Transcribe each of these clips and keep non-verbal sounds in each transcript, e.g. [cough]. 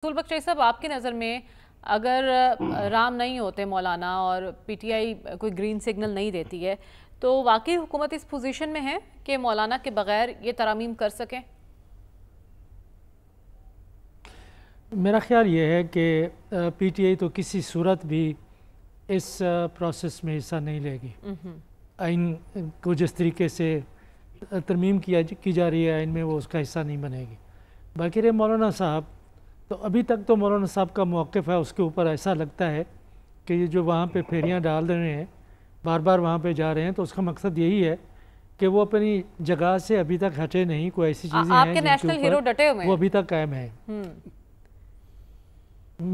रसूल बख्शाई साहब आपकी नज़र में अगर हम्म। राम नहीं होते मौलाना और पीटीआई कोई ग्रीन सिग्नल नहीं देती है तो वाकई हुकूमत इस पोजीशन में है कि मौलाना के बगैर ये तरामीम कर सकें मेरा ख्याल ये है कि पीटीआई तो किसी सूरत भी इस प्रोसेस में हिस्सा नहीं लेगी हम्म। आइन को जिस तरीके से तरमीम किया की जा रही है आइन में वो उसका हिस्सा नहीं बनेगी बाकी मौलाना साहब तो अभी तक तो मौलाना साहब का मौक़ है उसके ऊपर ऐसा लगता है कि ये जो वहाँ पे फेरियाँ डाल रहे हैं बार बार वहाँ पे जा रहे हैं तो उसका मकसद यही है कि वो अपनी जगह से अभी तक हटे नहीं कोई ऐसी चीज़ें आपके नेशनल हीरो डटे हुए वो अभी तक कायम है हम्म।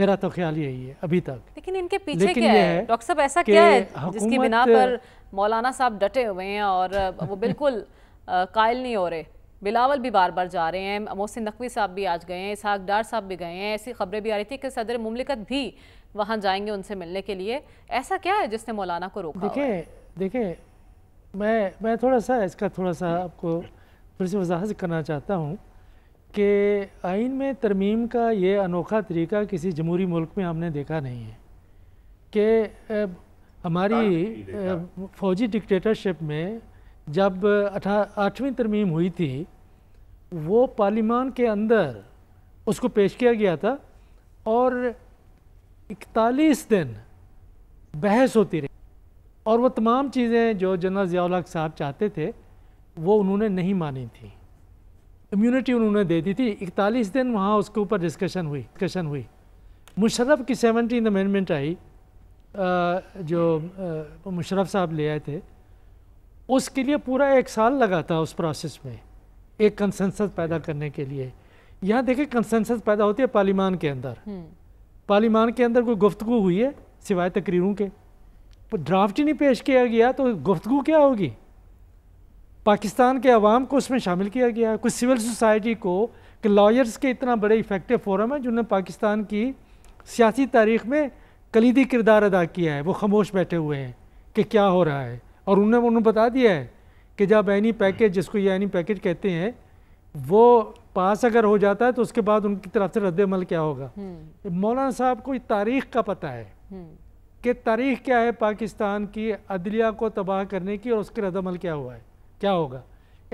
मेरा तो ख्याल यही है अभी तक लेकिन इनके पीछे लेकिन क्या है डॉक्टर साहब ऐसा क्या है जिसकी बिना पर मौलाना साहब डटे हुए हैं और वो बिल्कुल [laughs] कायल नहीं हो रहे बिलावल भी बार बार जा रहे हैं मोहसिन नकवी साहब भी आज गए हैं इसहाक डार साहब भी गए हैं ऐसी खबरें भी आ रही थी कि सदर ममलिकत भी वहाँ जाएंगे उनसे मिलने के लिए ऐसा क्या है जिसने मौलाना को रोका देखिए देखिए मैं मैं थोड़ा सा इसका थोड़ा सा आपको फिर से वजाहत करना चाहता हूँ कि आइन में तरमीम का ये अनोखा तरीका किसी जमहूरी मुल्क में हमने देखा नहीं है कि हमारी फौजी डिक्टेटरशिप में जब आठवीं तरमीम हुई थी वो पार्लीमान के अंदर उसको पेश किया गया था और इकतालीस दिन बहस होती रही और वो तमाम चीज़ें जो जनरल ज़ियालक साहब चाहते थे वो उन्होंने नहीं मानी थी इम्यूनिटी उन्होंने दे दी थी इकतालीस दिन वहाँ उसके ऊपर डिस्कशन हुई डिस्कशन हुई मुशरफ की सेवनटीन अमेंडमेंट आई जो मुशरफ साहब ले आए थे उसके लिए पूरा एक साल लगा था उस प्रोसेस में एक कंसेंसस पैदा करने के लिए यहाँ देखिए कंसेंसस पैदा होती है पार्लिमान के अंदर हम्म। पार्लिमान के अंदर कोई गुफ्तु हुई है सिवाय तकरीरों के ड्राफ्ट ही नहीं पेश किया गया तो गुफ्तु क्या होगी पाकिस्तान के अवाम को उसमें शामिल किया गया कुछ सिविल सोसाइटी को कि लॉयर्स के इतना बड़े इफेक्टिव फोरम है जिन्होंने पाकिस्तान की सियासी तारीख में कलीदी किरदार अदा किया है वो खामोश बैठे हुए हैं कि क्या हो रहा है और उन्होंने उन्होंने बता दिया है कि जब एनी पैकेज जिसको ये एनी पैकेज कहते हैं वो पास अगर हो जाता है तो उसके बाद उनकी तरफ से रद्दमल क्या होगा हम्म। मौलाना साहब को तारीख का पता है हम्म। कि तारीख क्या है पाकिस्तान की अदलिया को तबाह करने की और उसके रद्दमल क्या हुआ है क्या होगा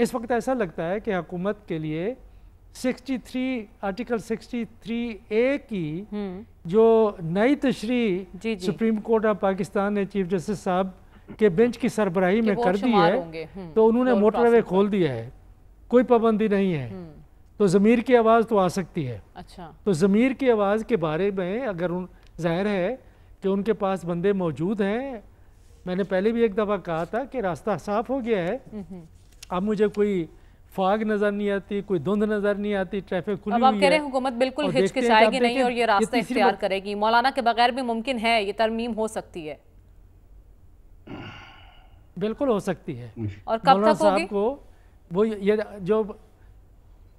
इस वक्त ऐसा लगता है कि हुकूमत के लिए 63 आर्टिकल 63 ए की हम्म। जो नई तशरी सुप्रीम कोर्ट ऑफ पाकिस्तान ने चीफ जस्टिस साहब के बेंच की सरबराही में कर दी है हम्म, तो उन्होंने मोटरवे खोल दिया है कोई पाबंदी नहीं है हम्म। तो ज़मीर की आवाज़ तो आ सकती है अच्छा तो ज़मीर की आवाज़ के बारे में अगर उन जाहिर है कि उनके पास बंदे मौजूद हैं मैंने पहले भी एक दफ़ा कहा था कि रास्ता साफ हो गया है हम्म, अब मुझे कोई फाग नजर नहीं आती कोई धुंध नजर नहीं आती ट्रैफिक खुली अब आप कह रहे हैं हुकूमत बिल्कुल हिचकिचाएगी नहीं और ये रास्ता इख्तियार करेगी मौलाना के बगैर भी मुमकिन है ये तरमीम हो सकती है बिल्कुल हो सकती है और कब तक साहब को वो ये जो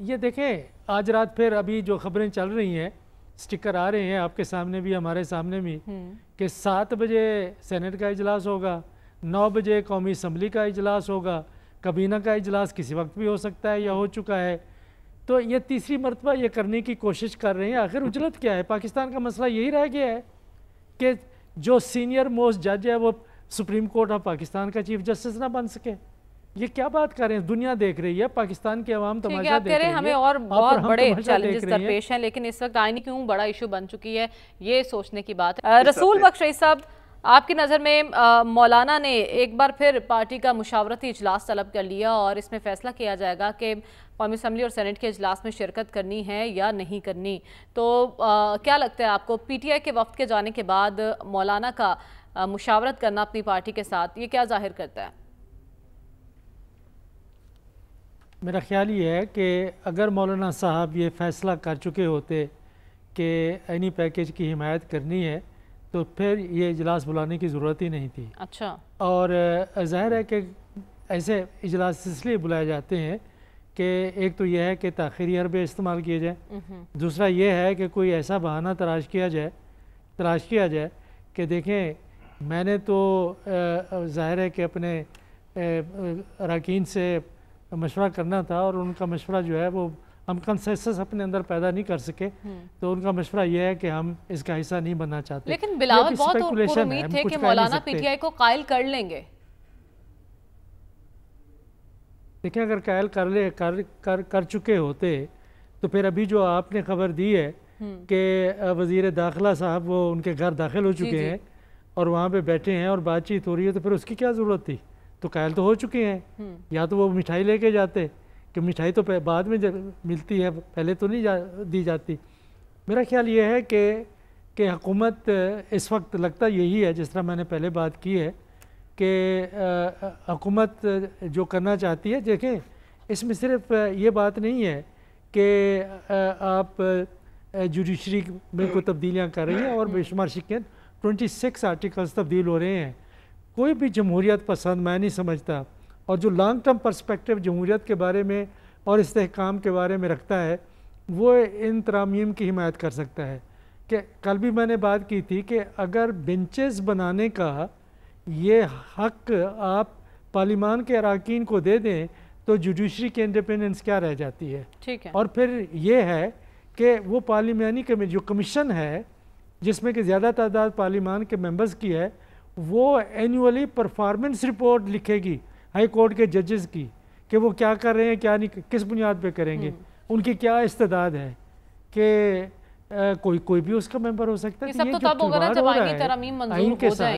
ये देखें आज रात फिर अभी जो खबरें चल रही हैं स्टिकर आ रहे हैं आपके सामने भी हमारे सामने भी हम्म। कि सात बजे सेनेट का इजलास होगा नौ बजे कौमी असम्बली का इजलास होगा कबीना का इजलास किसी वक्त भी हो सकता है या हो चुका है तो ये तीसरी मरतबा ये करने की कोशिश कर रहे हैं आखिर उजरत क्या है पाकिस्तान का मसला यही रह गया है कि जो सीनियर मोस्ट जज है वो सुप्रीम कोर्ट ऑफ पाकिस्तान का चीफ जस्टिस ना बन सके ये क्या बात कर रहे हैं दुनिया देख रही है पाकिस्तान के आवाम तमाशा देख रहे हैं हमें और बहुत बड़े चैलेंजेस दरपेश हैं लेकिन इस वक्त आईनी क्यों बड़ा इशू बन चुकी है ये सोचने की बात है रसूल बख्श साहब आपकी नज़र में आ, मौलाना ने एक बार फिर पार्टी का मुशावरती इजलास तलब कर लिया और इसमें फैसला किया जाएगा कि कौमी असम्बली और सेनेट के अजलास में शिरकत करनी है या नहीं करनी तो आ, क्या लगता है आपको पीटीआई के वक्त के जाने के बाद मौलाना का मुशावरत करना अपनी पार्टी के साथ ये क्या जाहिर करता है मेरा ख्याल ये है कि अगर मौलाना साहब ये फ़ैसला कर चुके होते कि एनी पैकेज की हिमायत करनी है तो फिर ये इजलास बुलाने की ज़रूरत ही नहीं थी अच्छा और जाहिर है कि ऐसे इजलास इसलिए बुलाए जाते हैं कि एक तो यह है कि तखीरी अरबे इस्तेमाल किए जाए हम्म। दूसरा ये है कि कोई ऐसा बहाना तलाश किया जाए तलाश किया जाए कि देखें मैंने तो ज़ाहिर है कि अपने अरकान से मशवरा करना था और उनका मशवरा जो है वो हम कंसेंसस अपने अंदर पैदा नहीं कर सके हम्म। तो उनका मशवरा यह है कि हम इसका हिस्सा नहीं बनना चाहते लेकिन बिलावल बहुत उम्मीद थे कि मौलाना पीटीआई को कायल कर लेंगे देखिए अगर कायल कर ले कर कर कर चुके होते तो फिर अभी जो आपने खबर दी है हम्म। कि वजीर दाखिला साहब वो उनके घर दाखिल हो चुके हैं और वहाँ पे बैठे हैं और बातचीत हो रही है तो फिर उसकी क्या ज़रूरत थी तो कायल तो हो चुके हैं हम्म। या तो वो मिठाई लेके जाते कि मिठाई तो बाद में मिलती है पहले तो नहीं जा, दी जाती मेरा ख्याल ये है कि कि हकूमत इस वक्त लगता यही है जिस तरह मैंने पहले बात की है कि हकूमत जो करना चाहती है देखें इसमें सिर्फ ये बात नहीं है कि आप जुडिशरी में कोई तब्दीलियाँ कर रही हैं और हम्म। बेशुमार शिकायत 26 आर्टिकल्स तब्दील हो रहे हैं कोई भी जमहूरियत पसंद मैं नहीं समझता और जो लॉन्ग टर्म पर्सपेक्टिव जमहूरियत के बारे में और इसकाम के बारे में रखता है वो इन तरामीम की हिमायत कर सकता है कि कल भी मैंने बात की थी कि अगर बेंचेस बनाने का ये हक आप पार्लिमान के अरकान को दे दें तो जुडिशरी की इंडिपेंडेंस क्या रह जाती है ठीक है और फिर ये है कि वो पार्लिमानी कमी जो कमीशन है जिसमें कि ज़्यादा तादाद पार्लीमान के मेंबर्स की है वो एनुअली परफॉर्मेंस रिपोर्ट लिखेगी हाई कोर्ट के जजेस की कि वो क्या कर रहे हैं क्या नहीं किस बुनियाद पे करेंगे हम्म। उनकी क्या इस्तेदाद है कि कोई कोई भी उसका मेंबर हो सकता है तो सब तो तब होगा ना जब आईनी तरमीम मंजूर